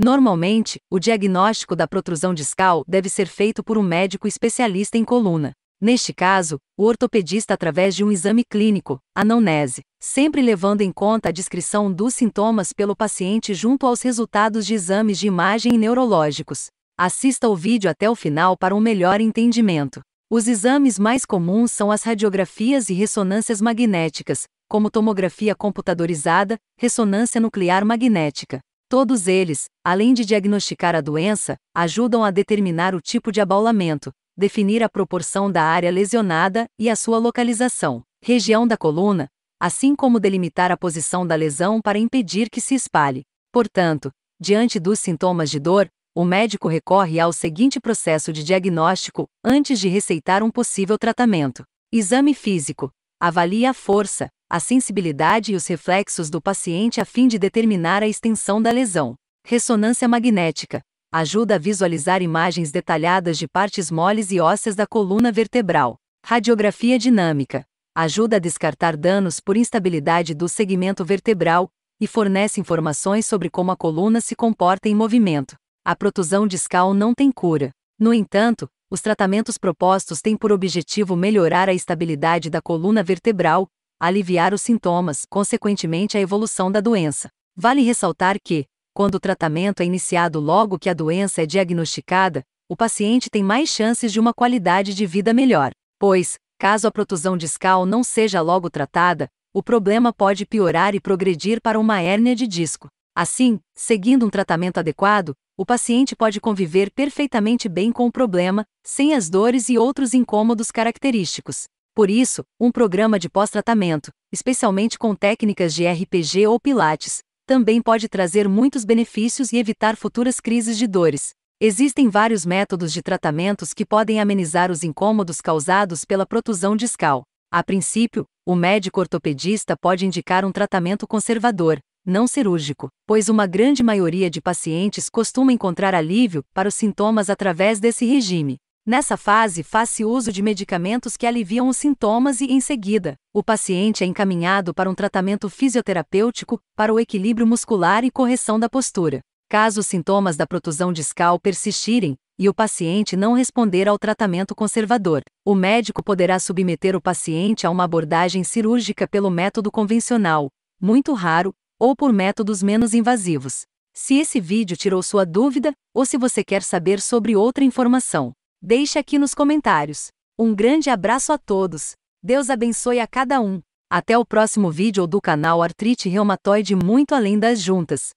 Normalmente, o diagnóstico da protrusão discal deve ser feito por um médico especialista em coluna. Neste caso, o ortopedista através de um exame clínico, a anamnese, sempre levando em conta a descrição dos sintomas pelo paciente junto aos resultados de exames de imagem e neurológicos. Assista o vídeo até o final para um melhor entendimento. Os exames mais comuns são as radiografias e ressonâncias magnéticas, como tomografia computadorizada, ressonância nuclear magnética. Todos eles, além de diagnosticar a doença, ajudam a determinar o tipo de abaulamento, definir a proporção da área lesionada e a sua localização, região da coluna, assim como delimitar a posição da lesão para impedir que se espalhe. Portanto, diante dos sintomas de dor, o médico recorre ao seguinte processo de diagnóstico antes de receitar um possível tratamento: exame físico, Avalie a força, a sensibilidade e os reflexos do paciente a fim de determinar a extensão da lesão. Ressonância magnética ajuda a visualizar imagens detalhadas de partes moles e ósseas da coluna vertebral. Radiografia dinâmica ajuda a descartar danos por instabilidade do segmento vertebral e fornece informações sobre como a coluna se comporta em movimento. A protusão discal não tem cura. No entanto, os tratamentos propostos têm por objetivo melhorar a estabilidade da coluna vertebral, aliviar os sintomas, consequentemente a evolução da doença. Vale ressaltar que, quando o tratamento é iniciado logo que a doença é diagnosticada, o paciente tem mais chances de uma qualidade de vida melhor, pois, caso a protusão discal não seja logo tratada, o problema pode piorar e progredir para uma hérnia de disco. Assim, seguindo um tratamento adequado, o paciente pode conviver perfeitamente bem com o problema, sem as dores e outros incômodos característicos. Por isso, um programa de pós-tratamento, especialmente com técnicas de RPG ou Pilates, também pode trazer muitos benefícios e evitar futuras crises de dores. Existem vários métodos de tratamentos que podem amenizar os incômodos causados pela protusão discal. A princípio, o médico ortopedista pode indicar um tratamento conservador, não cirúrgico, pois uma grande maioria de pacientes costuma encontrar alívio para os sintomas através desse regime. Nessa fase, faz-se uso de medicamentos que aliviam os sintomas e, em seguida, o paciente é encaminhado para um tratamento fisioterapêutico para o equilíbrio muscular e correção da postura. Caso os sintomas da protusão discal persistirem, e o paciente não responder ao tratamento conservador. O médico poderá submeter o paciente a uma abordagem cirúrgica pelo método convencional, muito raro, ou por métodos menos invasivos. Se esse vídeo tirou sua dúvida, ou se você quer saber sobre outra informação, deixe aqui nos comentários. Um grande abraço a todos. Deus abençoe a cada um. Até o próximo vídeo do canal Artrite Reumatoide Muito Além das Juntas.